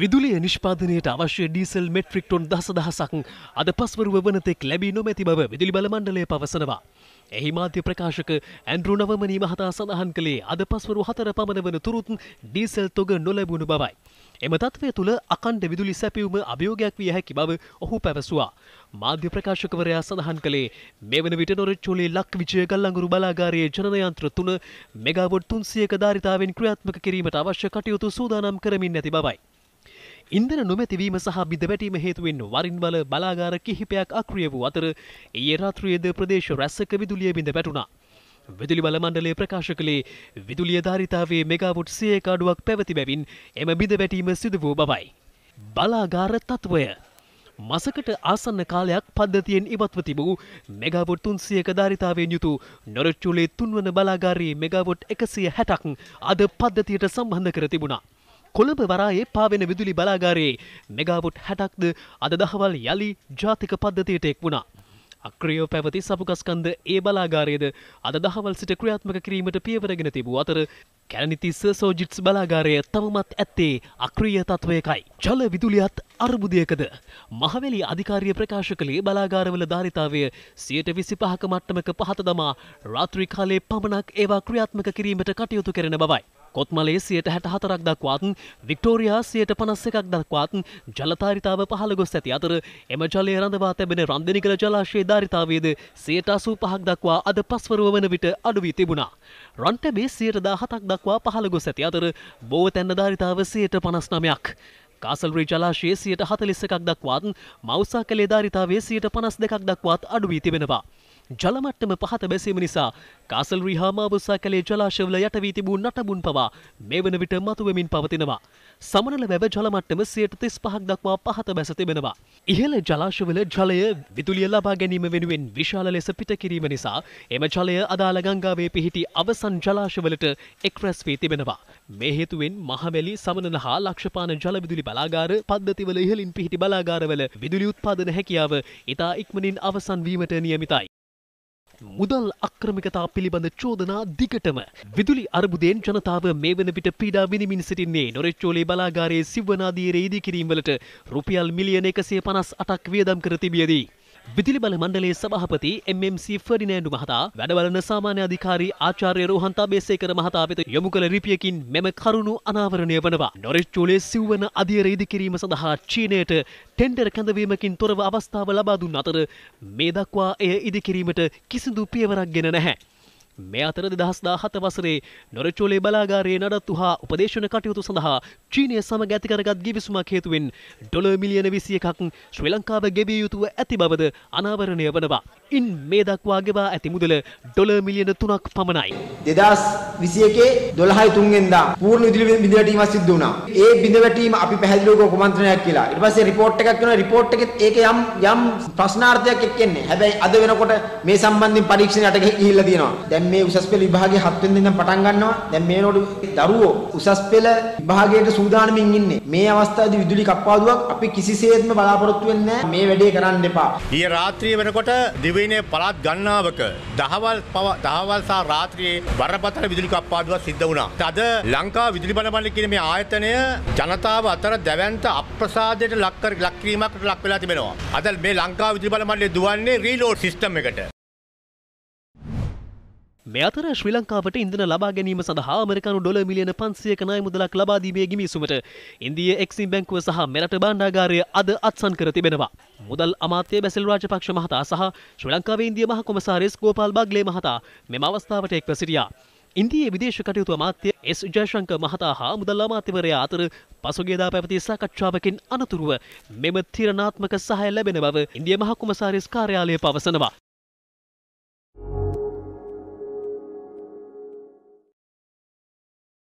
විදුලිය නිෂ්පාදනයට අවශ්‍ය diesel metric ton දස දහසක් අද පස්වරුව වනතෙක් ලැබී නොමැති බව විදුලි බලමණ්ඩලය පවසනවා. එහි මාධ්‍ය ප්‍රකාශක ඇන්ඩ්‍රු නවමනී මහතා සඳහන් කළේ අද පස්වරු හතර පමණ වන තුරුත් ඩීසල් තොග නොලැබුණු බවයි. එම තත්වය තුළ අකණ්ඩ විදුලි සැපියුම අභියෝගයක් විය හැකි බව ඔහු පැවසුවා. මාධ්‍ය ප්‍රකාශකවරයා සඳහන් කළේ මෙවන විට නොරච්චෝලේ ලක් විජය ගල්ලඟුරු බලාගාරයේ ජනයන්ත්‍ර තුන මෙගාවොට් තුන්සියක ධාරිතාවෙන් ක්‍රියාත්මක කිරීමට අවශ්‍ය කටයුතු සූදානම් කරමින් නැති බවයි. ඉන්දන නොමැතිවීම සහ බිඳවැටීම හේතුවෙන් වරින්වල බලාගාර කිහිපයක් අක්‍රිය වූ අතර ඒ රාත්‍රියේද ප්‍රදේශ රැස්සක විදුලිය බිඳ වැටුණා. විදුලි බල මණ්ඩලය ප්‍රකාශ කළේ විදුලිය ධාරිතාවේ මෙගාවොට් සියයක අඩුවක් පැවති බැවින් එම බිඳවැටීම සිදු වූ බවයි. බලාගාර තත්ත්වය මසකට ආසන්න කාලයක් පද්ධතියෙන් ඉවත්ව තිබූ මෙගාවොට් තුන්සියක ධාරිතාවෙන් යුතු නොරච්චුලේ තුන්වන බලාගාරයේ මෙගාවොට් එකසිය හැටක් අද පද්ධතියට සම්බන්ධ කර තිබුණා. කොළඹ වරායේ පාවෙන විදුලි බලාගාරයේ මෙගාවුට් හැටක්ද අද දහවල් යළි ජාතික පද්ධතියට එක් වුණා. අක්‍රියෝ පැවති සපුකස්කන්ද ඒ බලාගාරයේද අද දහවල් සිට ක්‍රියාත්මක කිරීමට පියවරගෙන තිබූ අතර කැලනිතිස්ස සෝජිට්ස් බලාගාරය තවමත් ඇත්තේ අක්‍රිය තත්ත්වයකයි. ජල විදුලියත් අර්බුදයකද. මහවැලි අධිකාරිය ප්‍රකාශ කළේ බලාගාරවල ධාරිතාවය සියට විසි පහක මට්ටමක පහත දමා රාත්‍රී කාලේ පමණක් ඒවා ක්‍රියාත්මක කිරීමට කටයුතු කරන බවයි. කොත්මලේ සියයට හැටහතරක් දක්වාත් වික්ටෝරයා සියයට පනස්ස එකක් දක්වාත් ජලතාරිතාව පහළ ගොස් ඇති අතර එම ජලය රඳවා තැබෙන රන්දනි කළ ජලාශයේ ධාරිතාවේද සියයට අසූ පහක් දක්වා අද පස්වරුව වන විට අඩුවී තිබුණා. රන්ටැබේ සියයට දාහතක් දක්වා පහළ ගොස් ඇති අතර බෝව තැන්න ධාරිතාව සියයට පනස් නමයක්. කාසල්රී ජලාශයේ සියයට හතලිස්ස එකක් දක්වාත් මෞසා කළේ ධාරිතාවේ සියයට පනස් දෙකක් දක්වාත් අඩුවී තිබෙනවා. ජලමට්ටම පහත බැසීම නිසා කාසල්රි හා මාබුසා කළේ ජලාශවල යටවී තිබූ නටබුන් පවා මේ වන විට මතුවමින් පවතිනවා. සමනල වැව ජලමට්ටම සියයට තිස් පහක් දක්වා පහත බැස තිබෙනවා. ඉහළ ජලාශවල ජලය විදුලිය ලබා ගැනීම වෙනුවෙන් විශාල ලෙස පිටකිරීම නිසා එම ජලය අදාළ ගංගාවේ පිහිටි අවසන් ජලාශවලට එක් රැස් වී තිබෙනවා. මේ හේතුවෙන් මහවැලි සමනන හා ලක්ෂපාන ජලවිදුලි බලාගාර පද්ධතිවල ඉහලින් පිහිටි බලාගාරවල විදුලි උත්පාදන හැකියාව ඉතා ඉක්මනින් අවසන් වීමට නියමිතයි. මුදල් අක්‍රමිකතා පිළිබඳ චෝදනා දිගටම. විදුලි අරබුදයෙන් ජනතාව මේ වන විට පීඩා විනිමින් සිටින්නේ නොරෙච්චෝලේ බලාගාරයේ සිව්වනාදීරේ ඉදිකිරීම්වලට රුපියල් මිලියන එකසේ පනස් අටක් වියදම් කර තිබියදී. විදුලි බල මණ්ඩලයේ සභාපති MMC ෆර්ඩිනෑන්ඩු මහතා වැඩවලන සාමාන්‍ය අධිකාරී ආචාර්ය රෝහන්තා බේසේකර මහතා වෙත යොමු කළ ලිපියකින් මෙම කරුණු අනාවරණය වනවා. නොරිස් චූලේ සිව්වන අධියර ඉදිකිරීම සඳහා චීනයට ටෙන්ඩර් කැඳවීමකින් තොරව අවස්ථාව ලබා දුන් අතර මේ දක්වා එය ඉදිකිරීමට කිසිදු පියවරක් ගෙන නැහැ. මේ අතර දෙදහස් දාහත වසරේ නොරචෝලේ බලාගාරයේ නඩත්තු හා උපදේශන කටයුතු සඳහා චීනය සමග ඇතිකරගත් ගිවිසුමක් හේතුවෙන් ඩොලර් මිලියන විසිය එකක් ශ්‍රී ලංකාව ගෙවිය යුතුව ඇති බවද අනාවරණය වනවා. ඉන් මේ දක්වා ගෙවා ඇති මුදල ඩොලර් මිලියන තුනක් පමණයි. දෙදස් විසියකේ දොළහයි තුන්ගෙන්දා පූර්ණ විදුලි බිඳ වැටීමක් සිද්ධ වුණා. ඒ බිඳ වැටීම අපි පැහැදිලිව කුමන්ත්‍රණයක් කියලා. ඊට පස්සේ රිපෝට් එකක් කරනවා රිපෝට් එකෙත් ඒක යම් යම් ප්‍රශ්නාර්ථයක් එක්ක එන්නේ. හැබැයි අද වෙනකොට මේ සම්බන්ධයෙන් පරීක්ෂණයට ගිහිල්ලා තියෙනවා. දැන් දැන් මේ උසස් පෙළ විභාගයේ 7 වෙනිදා ඉඳන් පටන් ගන්නවා. දැන් මේ වෙනකොට දරුවෝ උසස් පෙළ විභාගයට සූදානමින් ඉන්නේ. මේ අවස්ථාවේදී විදුලි කප්පාදුවක් අපි කිසිසේත්ම බලාපොරොත්තු වෙන්නේ මේ වැඩේ කරන්න එපා. ඊයේ රාත්‍රිය වෙනකොට දිවයිනේ පළාත් ගණනාවක දහවල් පව දහවල් සහ රාත්‍රියේ බරපතල විදුලි කප්පාදුවක් සිද්ධ වුණා. අද ලංකා විදුලි බල මණ්ඩල කියන මේ ආයතනය ජනතාව අතර දැවැන්ත අප්‍රසාදයට ලක් කිරීමකට ලක් වෙලා තිබෙනවා. අද මේ ලංකා විදුලි බල මණ්ඩලය දුවන්නේ රීලෝඩ් සිස්ටම් එකට. මේ අතර ශ්‍රී ලංකාවට ඉන්ධන ලබා ගැනීම සඳහා ඇමරිකානු ඩොලර් මිලියන 500ක ණය මුදලක් ලබා දීමේ ගිවිසුමට ඉන්දිය එක්සිම් බැංකුව සහ මෙරට භාණ්ඩාගාරය අද අත්සන් කර තිබෙනවා. මුදල් අමාත්‍ය බැසිල් රාජපක්ෂ මහතා සහ ශ්‍රී ලංකාවේ ඉන්දිය මහ කොමසාරිස් ගෝපාල් බාග්ලේ මහතා මෙම අවස්ථාවට එක්ව සිටියා. ඉන්දයේ විදේශ කටයුතු අමාත්‍ය එස් ජයශංක මහතා හා මුදල් අමාත්‍යවරයා අතර පසුගියදා පැවති සාකච්ඡාවකින් අනතුරුව මෙම තිරණාත්මක සහාය ලැබෙන බව ඉන්දිය මහ කොමසාරිස් කාර්යාලය පවසනවා.